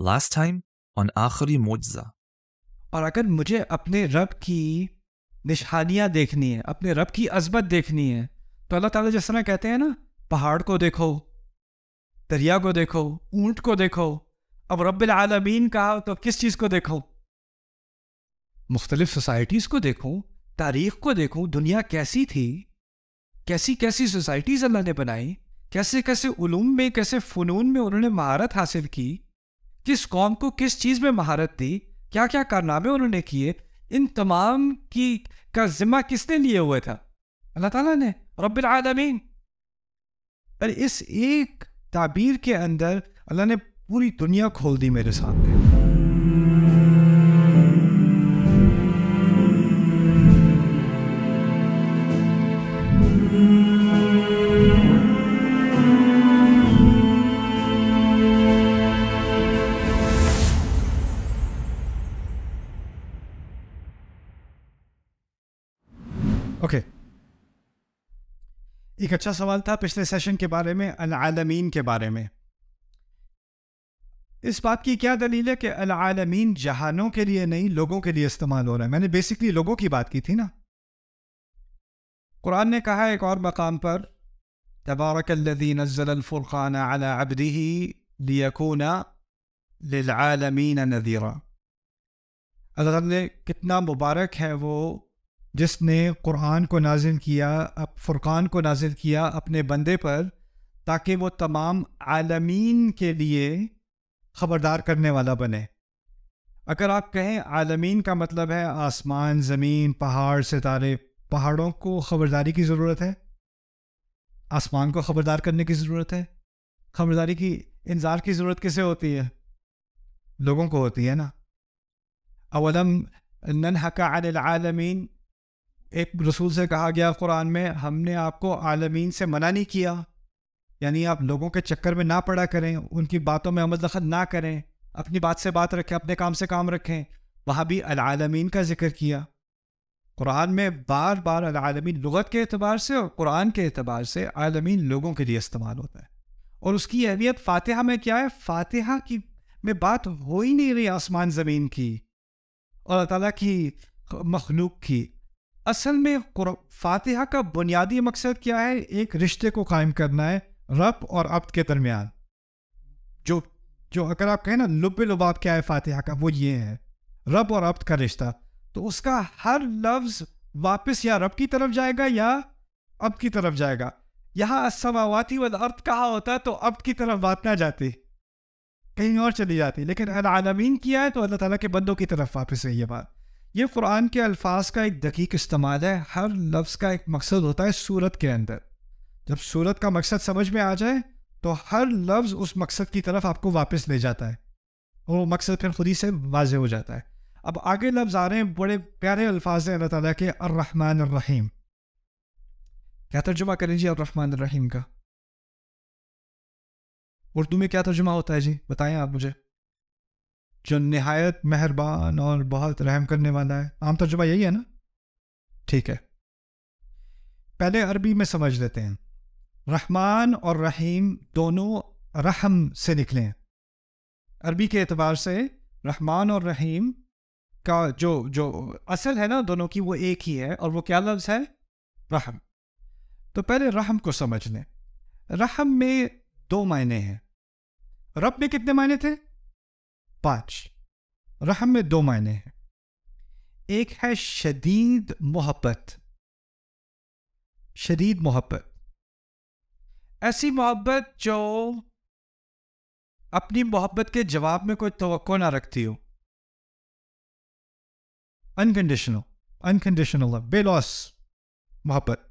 last time on आखिरी मोजा और अगर मुझे अपने रब की निशानियाँ देखनी है अपने रब की अजमत देखनी है तो अल्लाह ताला जिस तरह कहते हैं ना पहाड़ को देखो दरिया को देखो ऊंट को देखो अब रब्बिल आलमीन कहा तो किस चीज़ को देखो मुख्तलिफ सोसाइटीज़ को देखो तारीख को देखो दुनिया कैसी थी कैसी कैसी सोसाइटीज़ अल्लाह ने बनाई कैसे कैसे उलूम में कैसे फ़नून में उन्होंने महारत हासिल की किस कौम को किस चीज़ में महारत दी क्या क्या कारनामे उन्होंने किए इन तमाम की का जिम्मा किसने लिए हुए था अल्लाह ताला ने रबालमीन पर इस एक ताबीर के अंदर अल्लाह ने पूरी दुनिया खोल दी मेरे सामने एक अच्छा सवाल था पिछले सेशन के बारे में अलमीन के बारे में इस बात की क्या दलील है कि अलमीन जहानों के लिए नहीं लोगों के लिए इस्तेमाल हो रहा है मैंने बेसिकली लोगों की बात की थी ना कुरान ने कहा एक और मकाम पर तबारकल्लज़ी नज़लफ़ुरक़ान अला अबदी अल्लाह ने कितना मुबारक है वो जिसने कुरान को नाजिल किया फ़ुरक़ान को नाजिल किया अपने बंदे पर ताकि वो तमाम आलमीन के लिए ख़बरदार करने वाला बने अगर आप कहें आलमीन का मतलब है आसमान ज़मीन पहाड़ सितारे पहाड़ों को ख़बरदारी की ज़रूरत है आसमान को ख़बरदार करने की ज़रूरत है ख़बरदारी की इंजार की ज़रूरत किसे होती है लोगों को होती है ना अवलम नन हका आलमीन एक रसूल से कहा गया कुरान में हमने आपको आलमीन से मना नहीं किया यानी आप लोगों के चक्कर में ना पड़ा करें उनकी बातों में अमल दखल ना करें अपनी बात से बात रखें अपने काम से काम रखें वहाँ भी अलमीन का जिक्र किया कुरान में बार बार अलालमीन लगत के अतबार से और कुरान के अतबार से आलमीन लोगों के लिए इस्तेमाल होता है और उसकी अहमियत फातिहा में क्या है फातिहा की में बात हो ही नहीं रही आसमान ज़मीन की और अल्लाह की मखलूक की असल में फातिहा का बुनियादी मकसद क्या है एक रिश्ते को कायम करना है रब और अब के दरमियान जो जो अगर आप कहें ना लुब लुबाब क्या है फातिहा का वो ये है रब और अब का रिश्ता तो उसका हर लफ्ज़ वापस या रब की तरफ जाएगा या अब की तरफ जाएगा यहाँ असमावती व अर्थ कहा होता तो अब की तरफ बात ना जाती कहीं और चली जाती लेकिन अल आलमीन किया है तो अल्लाह ताला के बंदों की तरफ वापस है ये बात ये कुरान के अल्फाज का एक दकीक इस्तेमाल है हर लफ्ज़ का एक मकसद होता है सूरत के अंदर जब सूरत का मकसद समझ में आ जाए तो हर लफ्ज़ उस मकसद की तरफ आपको वापस ले जाता है और वो मकसद फिर खुद ही से वाज हो जाता है अब आगे लफ्ज़ आ रहे हैं बड़े प्यारे अल्फाज हैं अल्लाह ताला के अर्रहमान रहीम क्या तर्जुमा करें जी अर्रहमान रहीम का उर्दू में क्या तर्जुमा होता है जी बताएं आप मुझे जो नहायत मेहरबान और बहुत रहम करने वाला है आम तर्जुबा यही है ना ठीक है पहले अरबी में समझ लेते हैं रहमान और रहीम दोनों रहम से निकले हैं अरबी के एतबार से रहमान और रहीम का जो जो असल है ना दोनों की वो एक ही है और वो क्या लफ्ज़ है रहम तो पहले रहम को समझ लें रहम में दो मायने हैं रब में कितने मायने थे पाँच रहम में दो मायने हैं एक है शदीद मोहब्बत शदीद मोहब्बत ऐसी मोहब्बत जो अपनी मोहब्बत के जवाब में कोई तो ना रखती हो अनकंडीशनल अनकंडीशनल बेलॉस मोहब्बत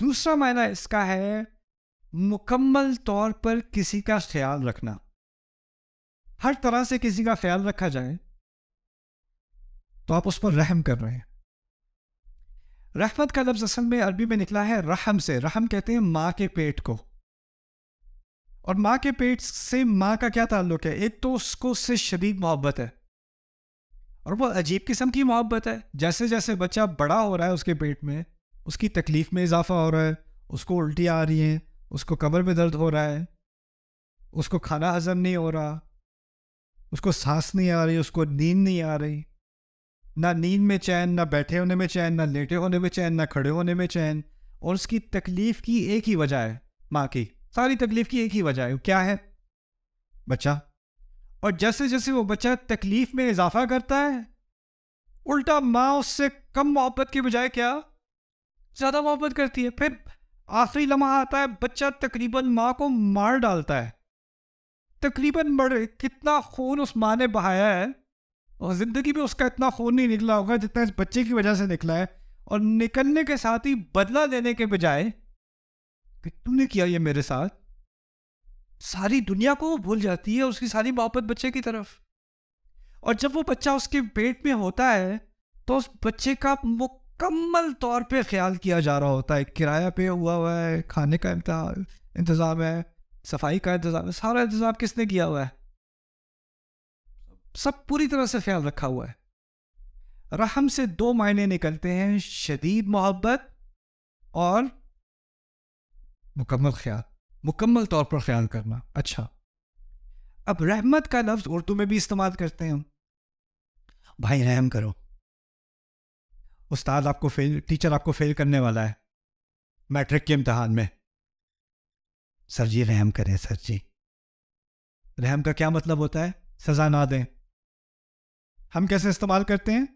दूसरा मायना इसका है मुकम्मल तौर पर किसी का ख्याल रखना हर तरह से किसी का ख्याल रखा जाए तो आप उस पर रहम कर रहे हैं रहमत का लफ्ज असल में अरबी में निकला है रहम से रहम कहते हैं माँ के पेट को और माँ के पेट से माँ का क्या ताल्लुक है एक तो उसको उससे शदीद मोहब्बत है और वो अजीब किस्म की मोहब्बत है जैसे जैसे बच्चा बड़ा हो रहा है उसके पेट में उसकी तकलीफ में इजाफा हो रहा है उसको उल्टियाँ आ रही हैं उसको कमर में दर्द हो रहा है उसको खाना हजम नहीं हो रहा उसको सांस नहीं आ रही उसको नींद नहीं आ रही ना नींद में चैन ना बैठे होने में चैन ना लेटे होने में चैन ना खड़े होने में चैन और उसकी तकलीफ़ की एक ही वजह है माँ की सारी तकलीफ़ की एक ही वजह है क्या है बच्चा और जैसे जैसे वो बच्चा तकलीफ़ में इजाफा करता है उल्टा माँ उससे कम मोहब्बत के बजाय क्या ज़्यादा मोहब्बत करती है फिर आखिरी लम्हा आता है बच्चा तकरीबन माँ को मार डालता है तकरीबन मर कितना खून उस माँ ने बहाया है और ज़िंदगी में उसका इतना खून नहीं निकला होगा जितना इस बच्चे की वजह से निकला है और निकलने के साथ ही बदला लेने के बजाय कि तूने किया ये मेरे साथ सारी दुनिया को भूल जाती है उसकी सारी मोहब्बत बच्चे की तरफ और जब वो बच्चा उसके पेट में होता है तो उस बच्चे का मुकम्मल तौर पे ख्याल किया जा रहा होता है किराया पे हुआ हुआ है खाने का इंतजाम है सफाई का इंतज़ाम सारा इंतज़ाम किसने किया हुआ है सब पूरी तरह से ख्याल रखा हुआ है रहम से दो मायने निकलते हैं शदीद मोहब्बत और मुकम्मल ख्याल मुकम्मल तौर पर ख्याल करना अच्छा अब रहमत का लफ्ज़ उर्दू में भी इस्तेमाल करते हैं हम भाई रहम करो उस्ताद आपको फेल टीचर आपको फेल करने वाला है मैट्रिक के इम्तहान में सर जी रहम करें सर जी रहम का क्या मतलब होता है सज़ा ना दें हम कैसे इस्तेमाल करते हैं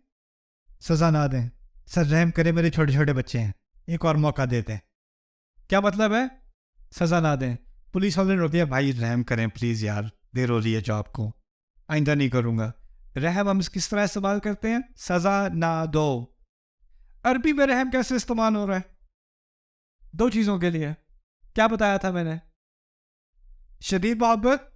सज़ा ना दें सर रहम करें मेरे छोटे छोटे बच्चे हैं एक और मौका देते हैं क्या मतलब है सज़ा ना दें पुलिस वाले रोती दिया भाई रहम करें प्लीज़ यार देर हो रही है जॉब को आइंदा नहीं करूँगा रहम हम किस तरह इस्तेमाल करते हैं सज़ा ना दो अरबी में रहम कैसे इस्तेमाल हो रहा है दो चीज़ों के लिए क्या बताया था मैंने शरीफ मोहब्बत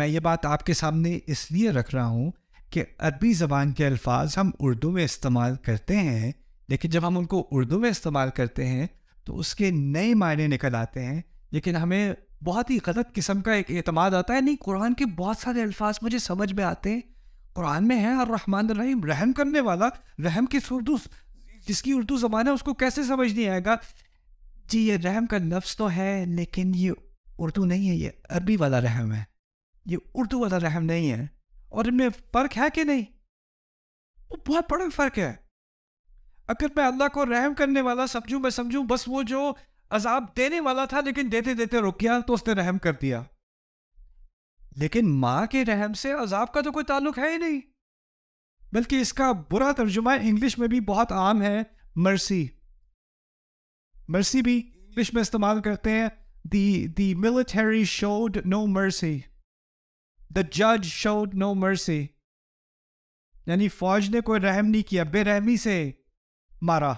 मैं ये बात आपके सामने इसलिए रख रहा हूँ कि अरबी ज़बान के अल्फाज हम उर्दू में इस्तेमाल करते हैं लेकिन जब हम उनको उर्दू में इस्तेमाल करते हैं तो उसके नए मायने निकल आते हैं लेकिन हमें बहुत ही गलत किस्म का एक अतमाद आता है नहीं कुरान के बहुत सारे अल्फाज मुझे समझ में आते हैं कुरान में है और रहमान रहीम रहम करने वाला रहम किस उर्दू जिसकी उर्दू ज़बान है उसको कैसे समझ नहीं आएगा जी ये रहम का लफ्ज़ तो है लेकिन ये उर्दू नहीं है ये अरबी वाला रहम है ये उर्दू वाला रहम नहीं है और इनमें फ़र्क है कि नहीं वो बहुत बड़ा फ़र्क है अगर मैं अल्लाह को रहम करने वाला समझूं मैं समझूं बस वो जो अजाब देने वाला था लेकिन देते देते रुक गया तो उसने रहम कर दिया लेकिन माँ के रहम से अजाब का तो कोई ताल्लुक है ही नहीं बल्कि इसका बुरा तर्जुमा इंग्लिश में भी बहुत आम है मर्सी मर्सी भी इंग्लिश में इस्तेमाल करते हैं the the military showed no mercy the judge showed no mercy यानी फौज ने कोई रहम नहीं किया बेरहमी से मारा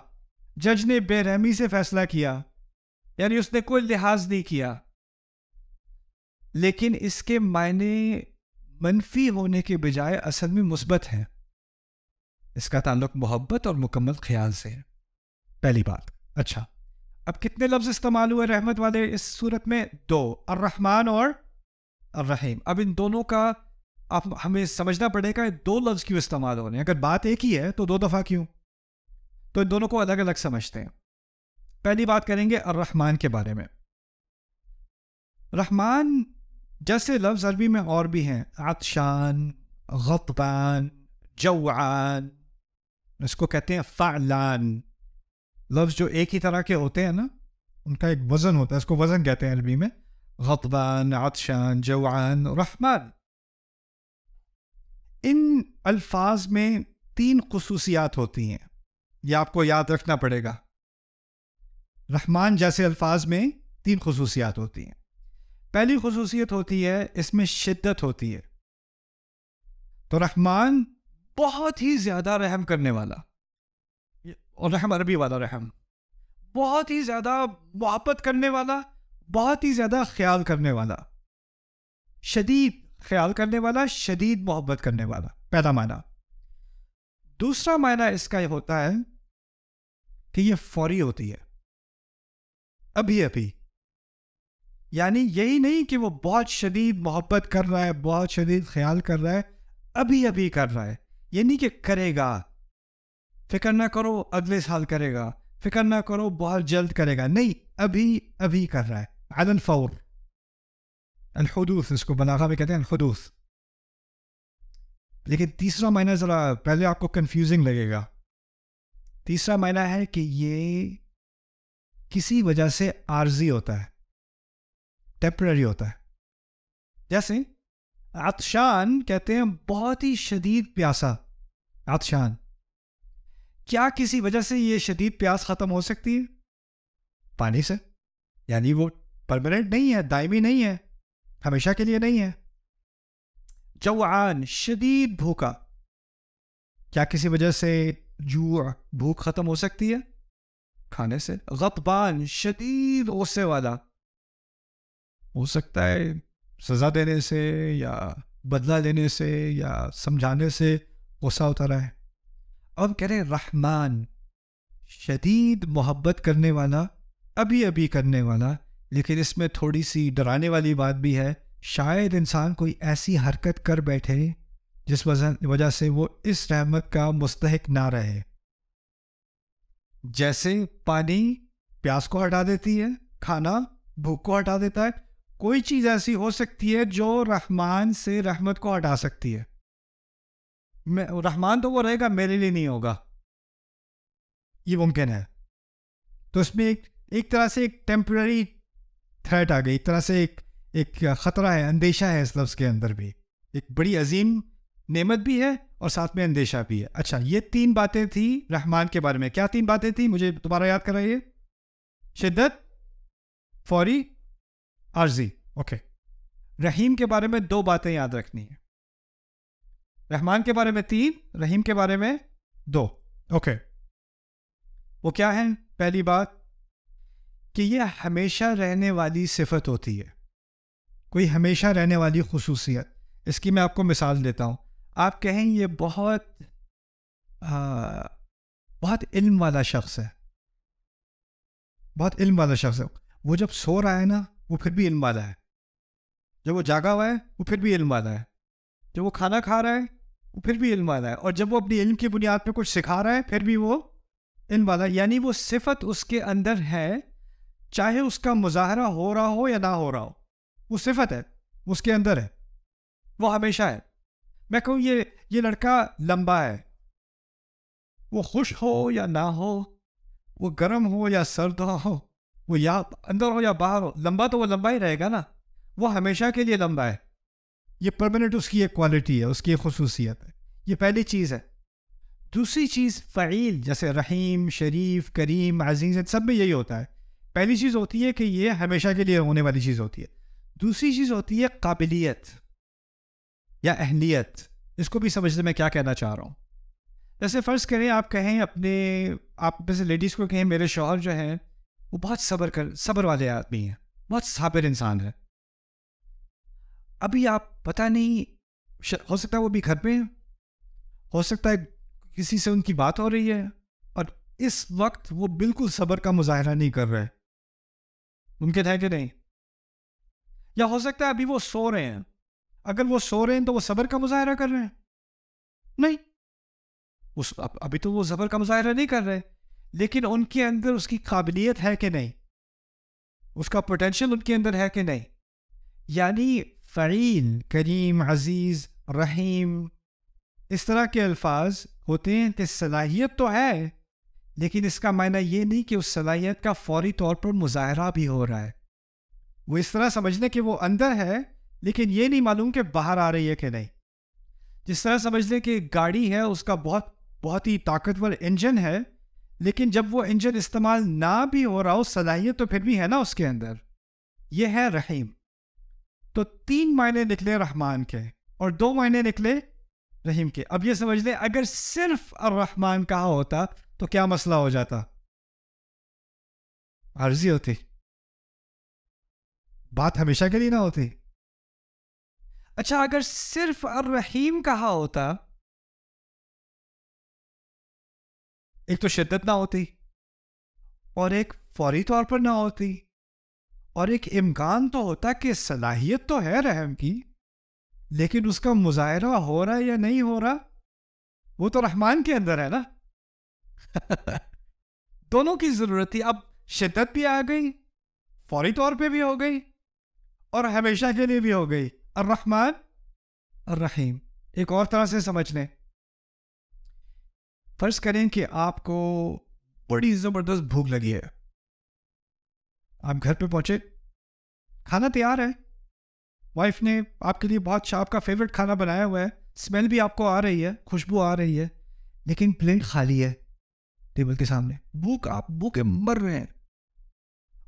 जज ने बेरहमी से फैसला किया यानी उसने कोई लिहाज नहीं किया लेकिन इसके मायने मनफी होने के बजाय असल में मुस्बत है इसका ताल्लुक मोहब्बत और मुकम्मल ख्याल से है पहली बात अच्छा अब कितने लफ्ज़ इस्तेमाल हुए रहमत वाले इस सूरत में दो अर्रहमान और अर्रहीम अब इन दोनों का आप हमें समझना पड़ेगा दो लफ्ज़ क्यों इस्तेमाल हो रहे हैं अगर बात एक ही है तो दो दफ़ा क्यों तो इन दोनों को अलग अलग समझते हैं पहली बात करेंगे अर्रहमान के बारे में रहमान जैसे लफ्ज़ अरबी में और भी हैं आतशान गतबान जवान इसको कहते हैं फ़ालान लफ्ज़ जो एक ही तरह के होते हैं ना उनका एक वज़न होता है इसको वज़न कहते हैं अरबी में गतबान आतशान जवान रहमान इन अल्फाज में तीन खसूसियात होती हैं यह आपको याद रखना पड़ेगा रहमान जैसे अल्फाज में तीन खसूसियात होती हैं पहली खसूसियत होती है इसमें शिद्दत होती है तो रहमान बहुत ही ज़्यादा रहम करने वाला और रहम अरबी वाला रहम बहुत ही ज़्यादा मोहब्बत करने वाला बहुत ही ज़्यादा ख्याल करने वाला शदीद ख्याल करने वाला शदीद मोहब्बत करने वाला पहला माना दूसरा मायना इसका यह होता है कि यह फौरी होती है अभी अभी यानी यही नहीं कि वो बहुत शदीद मोहब्बत कर रहा है बहुत शदीद ख्याल कर रहा है अभी अभी कर रहा है यानी कि करेगा फिक्र ना करो अगले साल करेगा फिक्र ना करो बहुत जल्द करेगा नहीं अभी अभी कर रहा है आदन फौर अलहदूस इसको बनाखा भी कहते हैं अलहदूस लेकिन तीसरा मायना ज़रा पहले आपको कंफ्यूजिंग लगेगा तीसरा मायना है कि ये किसी वजह से आर्जी होता है टेम्प्ररी होता है जैसे आतशान कहते हैं बहुत ही शदीद प्यासा आतशान क्या किसी वजह से ये शदीद प्यास ख़त्म हो सकती है पानी से यानी वो परमानेंट नहीं है दायमी नहीं है हमेशा के लिए नहीं है जवान शदीद भूखा क्या किसी वजह से जू भूख ख़त्म हो सकती है खाने से गतबान शदीद गुस्से वाला हो सकता है सज़ा देने से या बदला लेने से या समझाने से गुस्सा रहा है और कह रहे रहमान शदीद मोहब्बत करने वाला अभी अभी करने वाला लेकिन इसमें थोड़ी सी डराने वाली बात भी है शायद इंसान कोई ऐसी हरकत कर बैठे जिस वजह से वो इस रहमत का मुस्तक ना रहे जैसे पानी प्यास को हटा देती है खाना भूख को हटा देता है कोई चीज़ ऐसी हो सकती है जो रहमान से रहमत को हटा सकती है मैं रहमान तो वो रहेगा मेरे लिए नहीं होगा ये मुमकिन है तो इसमें एक एक तरह से एक टेम्प्रेरी थ्रेट आ गई एक तरह से एक एक ख़तरा है अंदेशा है इस लफ्ज़ के अंदर भी एक बड़ी अजीम नेमत भी है और साथ में अंदेशा भी है अच्छा ये तीन बातें थी रहमान के बारे में क्या तीन बातें थी मुझे दोबारा याद कराइए शिद्दत फौरी आर्जी ओके रहीम के बारे में दो बातें याद रखनी है रहमान के बारे में तीन रहीम के बारे में दो ओके वो क्या है पहली बात कि ये हमेशा रहने वाली सिफत होती है कोई हमेशा रहने वाली खसूसियत इसकी मैं आपको मिसाल देता हूँ आप कहें ये बहुत आ, बहुत इल्म वाला शख्स है बहुत इल्म वाला शख्स है वो जब सो रहा है ना वो फिर भी इल्म वाला है जब वो जागा हुआ है वो फिर भी इल्म वाला है जब वो खाना खा रहा है फिर भी इल्म वाला है और जब वो अपनी इल्म की बुनियाद पर कुछ सिखा रहा है फिर भी वो इल्म वाला यानी वो सिफत उसके अंदर है चाहे उसका मुजाहरा हो रहा हो या ना हो रहा हो वो सिफत है उसके अंदर है वो हमेशा है मैं कहूँ ये ये लड़का लंबा है वो खुश हो या ना हो वो गर्म हो या सर्द हो वो या अंदर हो या बाहर हो लंबा तो वो लंबा ही रहेगा ना वो हमेशा के लिए लंबा है ये परमानेंट उसकी एक क्वालिटी है उसकी एक खसूसियत है ये पहली चीज़ है दूसरी चीज़ फ़ैल जैसे रहीम शरीफ करीम अजीज़ सब में यही होता है पहली चीज़ होती है कि ये हमेशा के लिए होने वाली चीज़ होती है दूसरी चीज़ होती है काबिलियत या अहलीत इसको भी समझते मैं क्या कहना चाह रहा हूँ जैसे फ़र्ज़ करें आप कहें अपने आप जैसे लेडीज़ को कहें मेरे शोहर जो हैं वो बहुत सब्र कर सब्र वाले आदमी हैं बहुत साबिर इंसान है अभी आप पता नहीं हो सकता है वो भी घर पे हैं हो सकता है किसी से उनकी बात हो रही है और इस वक्त वो बिल्कुल सब्र का मुजाहरा नहीं कर रहे मुमकिन है कि नहीं या हो सकता है अभी वो सो रहे हैं अगर वो सो रहे हैं तो वो सब्र का मुजाहरा कर रहे हैं नहीं उस अब, अभी तो वो जबर का मुजाहरा नहीं कर रहे लेकिन उनके अंदर उसकी काबिलियत है कि नहीं उसका पोटेंशियल उनके अंदर है कि नहीं यानी फ़ील करीम अज़ीज़ रहीम इस तरह के अल्फाज होते हैं कि तो सलाहियत तो है लेकिन इसका मायना ये नहीं कि उस सलाहियत का फौरी तौर पर मुजाहरा भी हो रहा है वो इस तरह समझने कि वो अंदर है लेकिन ये नहीं मालूम कि बाहर आ रही है कि नहीं जिस तरह समझ लें कि गाड़ी है उसका बहुत बहुत ही ताकतवर इंजन है लेकिन जब वो इंजन इस्तेमाल ना भी हो रहा हो सलाहियत तो फिर भी है ना उसके अंदर यह है रहीम तो तीन मायने निकले रहमान के और दो मायने निकले रहीम के अब ये समझ लें अगर सिर्फ रहमान कहा होता तो क्या मसला हो जाता अर्जी होती बात हमेशा के लिए ना होती अच्छा अगर सिर्फ रहीम कहा होता एक तो शिद्दत ना होती और एक फौरी तौर पर ना होती और एक इम्कान तो होता कि सलाहियत तो है रहम की लेकिन उसका मुजाहरा हो रहा है या नहीं हो रहा वो तो रहमान के अंदर है ना दोनों की ज़रूरत थी अब शिद्दत भी आ गई फौरी तौर पे भी हो गई और हमेशा के लिए भी हो गई और रहमान और रहीम एक और तरह से समझ लें फ़र्ज़ करें कि आपको बड़ी ज़बरदस्त भूख लगी है आप घर पे पहुंचे खाना तैयार है वाइफ ने आपके लिए बहुत आपका फेवरेट खाना बनाया हुआ है स्मेल भी आपको आ रही है खुशबू आ रही है लेकिन प्लेट खाली है टेबल के सामने भूख आप भूखे मर रहे हैं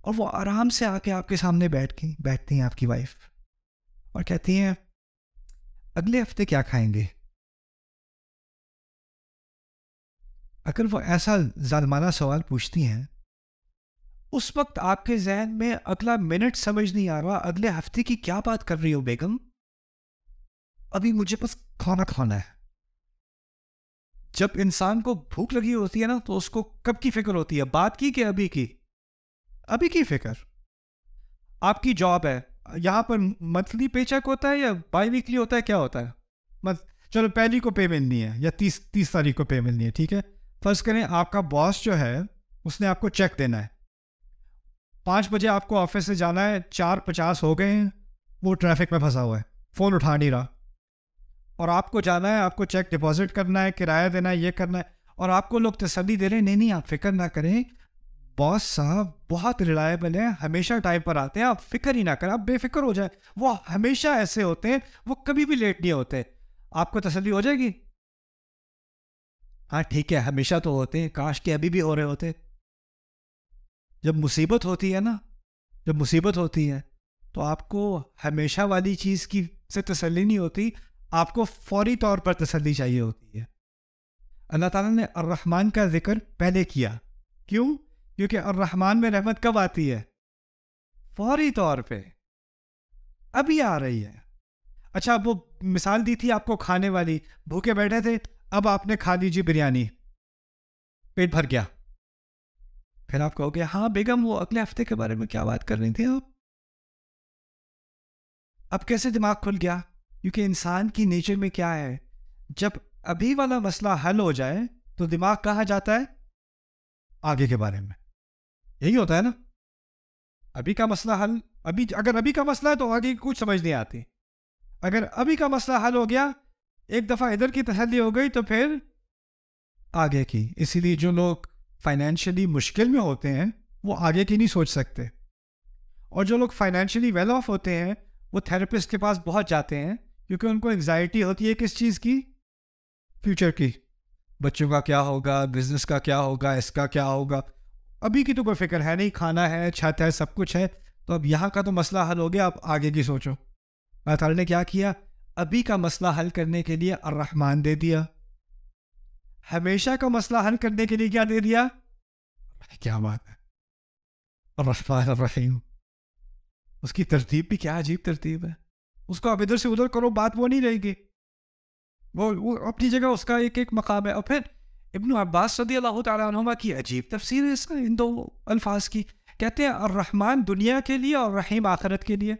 और वो आराम से आके आपके सामने बैठ के बैठती हैं आपकी वाइफ और कहती हैं अगले हफ्ते क्या खाएंगे अगर वो ऐसा जालमाना सवाल पूछती हैं उस वक्त आपके जहन में अगला मिनट समझ नहीं आ रहा अगले हफ्ते की क्या बात कर रही हो बेगम अभी मुझे बस खाना खाना है जब इंसान को भूख लगी होती है ना तो उसको कब की फिक्र होती है बात की कि अभी की अभी की फिक्र आपकी जॉब है यहां पर मंथली पे चेक होता है या बाई वीकली होता है क्या होता है मत चलो पहली को पे मिलनी है या तीस तीस तारीख को पेमेंट नहीं है ठीक है फर्ज करें आपका बॉस जो है उसने आपको चेक देना है पाँच बजे आपको ऑफिस से जाना है चार पचास हो गए हैं वो ट्रैफिक में फंसा हुआ है फ़ोन उठा नहीं रहा और आपको जाना है आपको चेक डिपॉजिट करना है किराया देना है ये करना है और आपको लोग तसली दे रहे हैं नहीं नहीं आप फिक्र ना करें बॉस साहब बहुत रिलायबल है हमेशा टाइम पर आते हैं आप फिक्र ही ना करें आप बेफिक्र हो जाए वो हमेशा ऐसे होते हैं वो कभी भी लेट नहीं होते आपको तसली हो जाएगी हाँ ठीक है हमेशा तो होते हैं काश के अभी भी हो रहे होते जब मुसीबत होती है ना जब मुसीबत होती है तो आपको हमेशा वाली चीज़ की से तसली नहीं होती आपको फौरी तौर पर तसली चाहिए होती है अल्लाह ताला ने अर्रहमान का जिक्र पहले किया क्यों क्योंकि अर्रहमान में रहमत कब आती है फौरी तौर पे अभी आ रही है अच्छा वो मिसाल दी थी आपको खाने वाली भूखे बैठे थे अब आपने खा लीजिए बिरयानी पेट भर गया फिर आप कहोगे हाँ बेगम वो अगले हफ्ते के बारे में क्या बात कर रही थी आप अब कैसे दिमाग खुल गया क्योंकि इंसान की नेचर में क्या है जब अभी वाला मसला हल हो जाए तो दिमाग कहा जाता है आगे के बारे में यही होता है ना अभी का मसला हल अभी अगर अभी का मसला है तो आगे कुछ समझ नहीं आती अगर अभी का मसला हल हो गया एक दफ़ा इधर की तसली हो गई तो फिर आगे की इसीलिए जो लोग फाइनेंशियली मुश्किल में होते हैं वो आगे की नहीं सोच सकते और जो लोग फाइनेंशियली वेल ऑफ होते हैं वो थेरेपिस्ट के पास बहुत जाते हैं क्योंकि उनको एग्जाइटी होती है किस चीज़ की फ्यूचर की बच्चों का क्या होगा बिजनेस का क्या होगा इसका क्या होगा अभी की तो कोई फिक्र है नहीं खाना है छत है सब कुछ है तो अब यहाँ का तो मसला हल हो गया आप आगे की सोचो अताल ने क्या किया अभी का मसला हल करने के लिए अर्रहमान दे दिया हमेशा का मसला हल करने के लिए क्या दे दिया क्या बात है रफान उसकी तरतीब भी क्या अजीब तरतीब है उसको अब इधर से उधर करो बात वो नहीं रहेगी वो वो अपनी जगह उसका एक एक मकाम है और फिर इब्न अब्बास सदी अल्लाह तुमा की अजीब तफसीर है इसका इन दो अल्फाज की कहते हैं और रहमान दुनिया के लिए और रहीम आखरत के लिए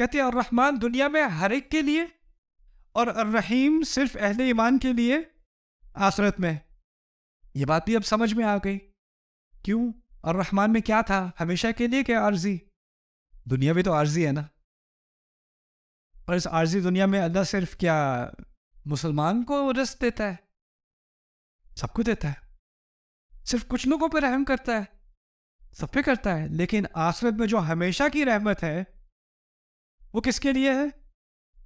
कहते हैं और रहमान दुनिया में हर एक के लिए और रहीम सिर्फ अहल ईमान के लिए आसरत में ये बात भी अब समझ में आ गई क्यों और रहमान में क्या था हमेशा के लिए क्या आर्जी दुनिया भी तो आर्जी है ना पर इस आर्जी दुनिया में अल्लाह सिर्फ क्या मुसलमान को रस देता है सबको देता है सिर्फ कुछ लोगों पर रहम करता है सब पे करता है लेकिन आसरत में जो हमेशा की रहमत है वो किसके लिए है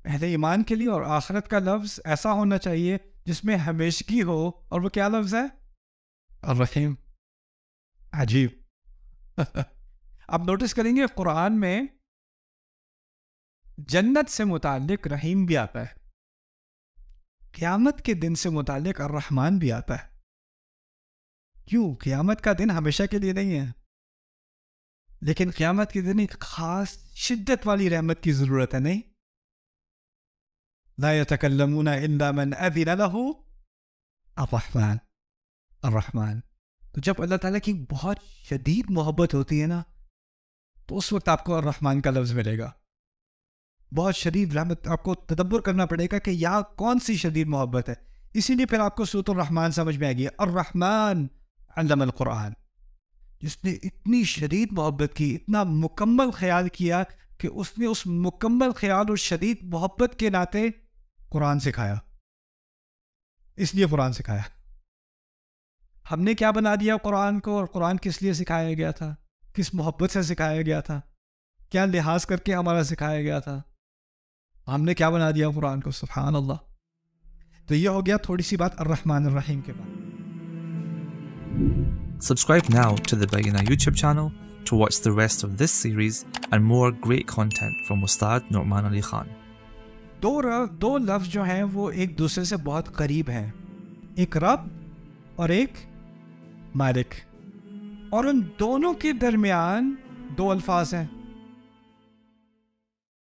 पहले ईमान के लिए और आसरत का लफ्ज़ ऐसा होना चाहिए जिसमें हमेशगी हो और वो क्या लफ्ज है रहीम अजीब आप नोटिस करेंगे कुरान में जन्नत से मुतालिक रहीम भी आता है क़यामत के दिन से मुतालिक और रहमान भी आता है क्यों क़यामत का दिन हमेशा के लिए नहीं है लेकिन क़यामत के दिन एक ख़ास शिद्दत वाली रहमत की ज़रूरत है नहीं لا يتكلمون إلا من أذن له الرحمن الرحمन तो जब अल्लाह ताला की बहुत शदीद मोहब्बत होती है ना तो उस वक्त आपको और रहमान का लफ्ज़ मिलेगा बहुत शदीद रहमत आपको तदब्बर करना पड़ेगा कि यहाँ कौन सी शदीद मोहब्बत है इसीलिए फिर आपको सूत रहमान समझ में आएगी और रहमान अल्लम कुरान जिसने इतनी शदीद मोहब्बत की इतना मुकम्मल ख्याल किया कि उसने उस मुकम्मल ख्याल और शदीद मोहब्बत के नाते कुरान सिखाया इसलिए कुरान सिखाया हमने क्या बना दिया कुरान को और कुरान किस लिए सिखाया गया था किस मोहब्बत से सिखाया गया था क्या लिहाज करके हमारा सिखाया गया था हमने क्या बना दिया कुरान को सुबहान अल्लाह तो ये हो गया थोड़ी सी बात अर्रहमान रहीम के बाद subscribe now to the Bagina YouTube channel to watch the rest of this series and more great content from उस्ताद नुमान अली खान दो रब दो लफ्ज़ जो हैं वो एक दूसरे से बहुत करीब हैं एक रब और एक मालिक और उन दोनों के दरमियान दो अल्फाज हैं